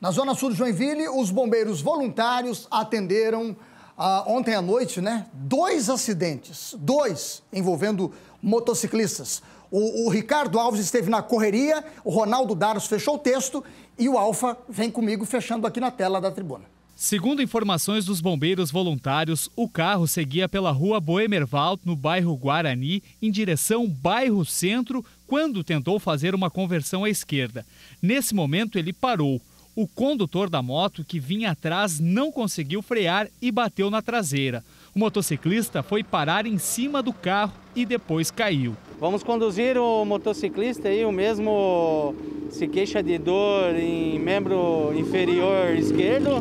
Na zona sul de Joinville, os bombeiros voluntários atenderam ah, ontem à noite, né? Dois acidentes, dois envolvendo motociclistas. O, o, Ricardo Alves esteve na correria, o Ronaldo Daros fechou o texto e o Alfa vem comigo fechando aqui na tela da tribuna. Segundo informações dos bombeiros voluntários, o carro seguia pela rua Boemerwald, no bairro Guarani, em direção bairro Centro, quando tentou fazer uma conversão à esquerda. Nesse momento, ele parou. O condutor da moto que vinha atrás não conseguiu frear e bateu na traseira. O motociclista foi parar em cima do carro e depois caiu. Vamos conduzir o motociclista aí, o mesmo se queixa de dor em membro inferior esquerdo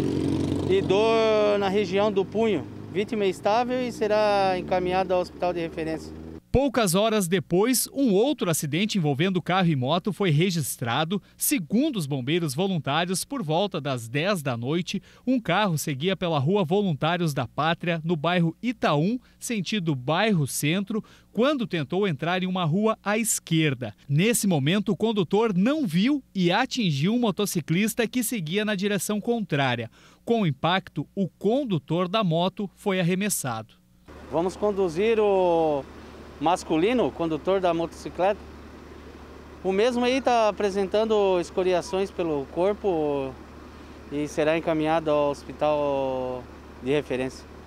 e dor na região do punho. Vítima é estável e será encaminhado ao hospital de referência. Poucas horas depois, um outro acidente envolvendo carro e moto foi registrado. Segundo os bombeiros voluntários, por volta das 10 da noite, um carro seguia pela rua Voluntários da Pátria, no bairro Itaú, sentido bairro centro, quando tentou entrar em uma rua à esquerda. Nesse momento, o condutor não viu e atingiu um motociclista que seguia na direção contrária. Com o impacto, o condutor da moto foi arremessado. Vamos conduzir o masculino, condutor da motocicleta. O mesmo aí está apresentando escoriações pelo corpo e será encaminhado ao hospital de referência.